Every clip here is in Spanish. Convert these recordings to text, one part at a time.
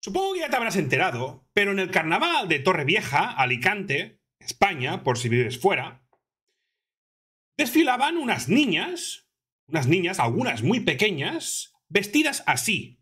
Supongo que ya te habrás enterado, pero en el carnaval de Torrevieja, Alicante, España, por si vives fuera, desfilaban unas niñas, unas niñas, algunas muy pequeñas, vestidas así,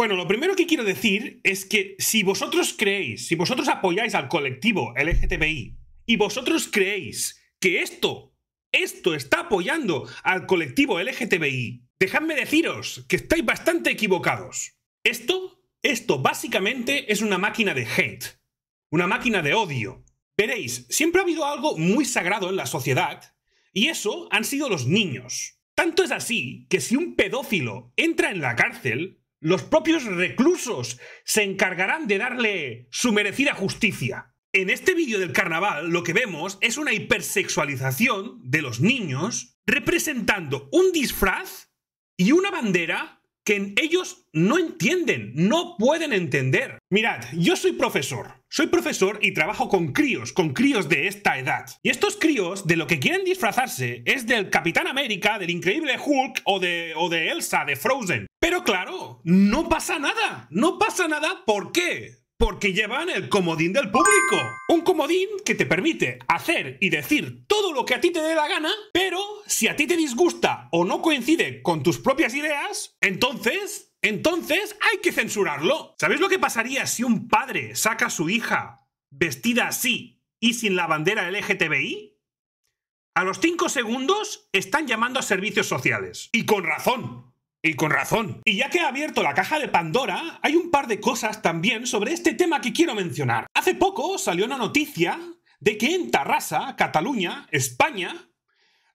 Bueno, lo primero que quiero decir es que si vosotros creéis, si vosotros apoyáis al colectivo LGTBI y vosotros creéis que esto, esto está apoyando al colectivo LGTBI, dejadme deciros que estáis bastante equivocados. Esto, esto básicamente es una máquina de hate, una máquina de odio. Veréis, siempre ha habido algo muy sagrado en la sociedad y eso han sido los niños. Tanto es así que si un pedófilo entra en la cárcel, los propios reclusos se encargarán de darle su merecida justicia. En este vídeo del carnaval lo que vemos es una hipersexualización de los niños representando un disfraz y una bandera que ellos no entienden, no pueden entender. Mirad, yo soy profesor, soy profesor y trabajo con críos, con críos de esta edad. Y estos críos de lo que quieren disfrazarse es del Capitán América, del increíble Hulk o de, o de Elsa, de Frozen. Pero claro, no pasa nada, no pasa nada, ¿por qué? porque llevan el comodín del público. Un comodín que te permite hacer y decir todo lo que a ti te dé la gana, pero si a ti te disgusta o no coincide con tus propias ideas, entonces, entonces hay que censurarlo. ¿Sabéis lo que pasaría si un padre saca a su hija vestida así y sin la bandera LGTBI? A los 5 segundos están llamando a servicios sociales. Y con razón. Y con razón. Y ya que ha abierto la caja de Pandora, hay un par de cosas también sobre este tema que quiero mencionar. Hace poco salió una noticia de que en Tarrasa, Cataluña, España,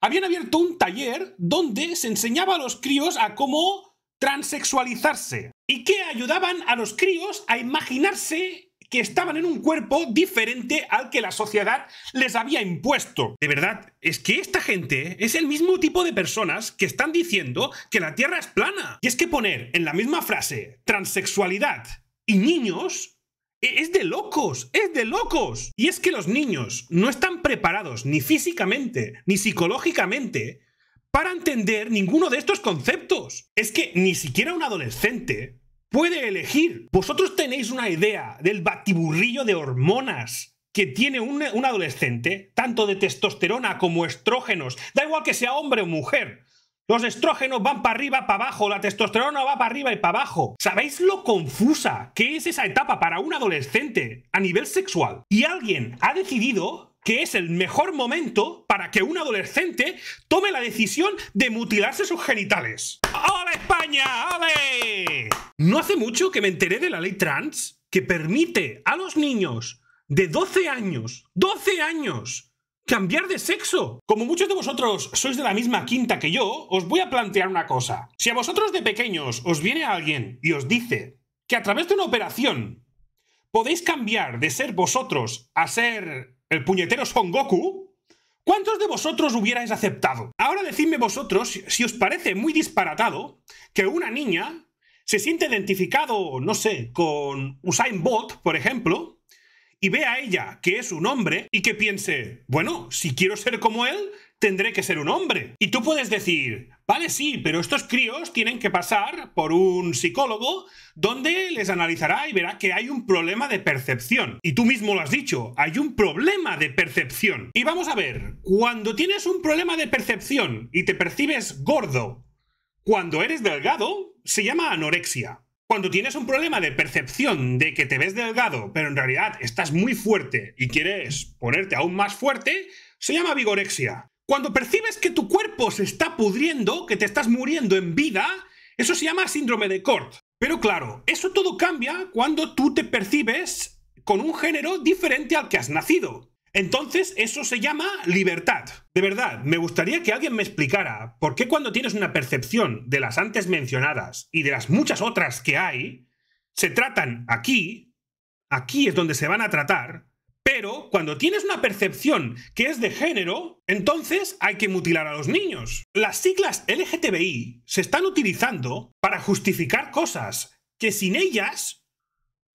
habían abierto un taller donde se enseñaba a los críos a cómo transexualizarse y que ayudaban a los críos a imaginarse estaban en un cuerpo diferente al que la sociedad les había impuesto. De verdad, es que esta gente es el mismo tipo de personas que están diciendo que la Tierra es plana. Y es que poner en la misma frase transexualidad y niños e, es de locos, es de locos. Y es que los niños no están preparados ni físicamente ni psicológicamente para entender ninguno de estos conceptos. Es que ni siquiera un adolescente puede elegir. Vosotros tenéis una idea del batiburrillo de hormonas que tiene un, adolescente, tanto de testosterona como estrógenos, da igual que sea hombre o mujer. Los estrógenos van para arriba, para abajo, la testosterona va para arriba y para abajo. ¿Sabéis lo confusa que es esa etapa para un adolescente a nivel sexual? Y alguien ha decidido que es el mejor momento para que un adolescente tome la decisión de mutilarse sus genitales. ¡Hola España! hola! No hace mucho que me enteré de la ley trans que permite a los niños de 12 años, 12 años, cambiar de sexo. Como muchos de vosotros sois de la misma quinta que yo, os voy a plantear una cosa. Si a vosotros de pequeños os viene alguien y os dice que a través de una operación podéis cambiar de ser vosotros a ser el puñetero Son Goku, ¿cuántos de vosotros hubierais aceptado? Ahora decidme vosotros si os parece muy disparatado que una niña se siente identificado, no sé, con Usain Bolt, por ejemplo, y ve a ella que es un hombre y que piense, bueno, si quiero ser como él, tendré que ser un hombre. Y tú puedes decir, vale, sí, pero estos críos tienen que pasar por un psicólogo donde les analizará y verá que hay un problema de percepción. Y tú mismo lo has dicho, hay un problema de percepción. Y vamos a ver, cuando tienes un problema de percepción y te percibes gordo, cuando eres delgado, se llama anorexia. Cuando tienes un problema de percepción de que te ves delgado, pero en realidad estás muy fuerte y quieres ponerte aún más fuerte, se llama vigorexia. Cuando percibes que tu cuerpo se está pudriendo, que te estás muriendo en vida, eso se llama síndrome de Cort. Pero claro, eso todo cambia cuando tú te percibes con un género diferente al que has nacido. Entonces, eso se llama libertad. De verdad, me gustaría que alguien me explicara por qué cuando tienes una percepción de las antes mencionadas y de las muchas otras que hay, se tratan aquí, aquí es donde se van a tratar, pero cuando tienes una percepción que es de género, entonces hay que mutilar a los niños. Las siglas LGTBI se están utilizando para justificar cosas que sin ellas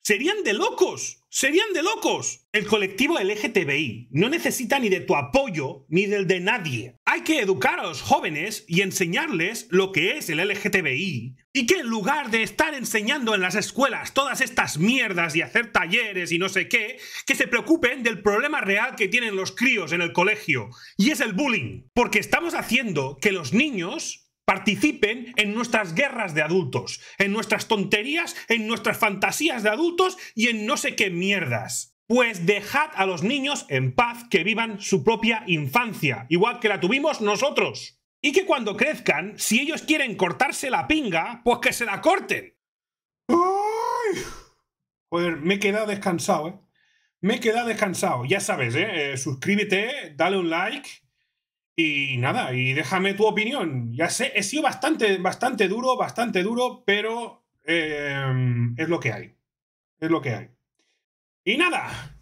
serían de locos serían de locos. El colectivo LGTBI no necesita ni de tu apoyo ni del de nadie. Hay que educar a los jóvenes y enseñarles lo que es el LGTBI. Y que en lugar de estar enseñando en las escuelas todas estas mierdas y hacer talleres y no sé qué, que se preocupen del problema real que tienen los críos en el colegio. Y es el bullying. Porque estamos haciendo que los niños participen en nuestras guerras de adultos, en nuestras tonterías, en nuestras fantasías de adultos y en no sé qué mierdas. Pues dejad a los niños en paz que vivan su propia infancia, igual que la tuvimos nosotros. Y que cuando crezcan, si ellos quieren cortarse la pinga, pues que se la corten. ¡Ay! me he quedado descansado, ¿eh? Me he quedado descansado. Ya sabes, eh, eh suscríbete, dale un like y nada, y déjame tu opinión. Ya sé, he sido bastante, bastante duro, bastante duro, pero eh, es lo que hay. Es lo que hay. Y nada,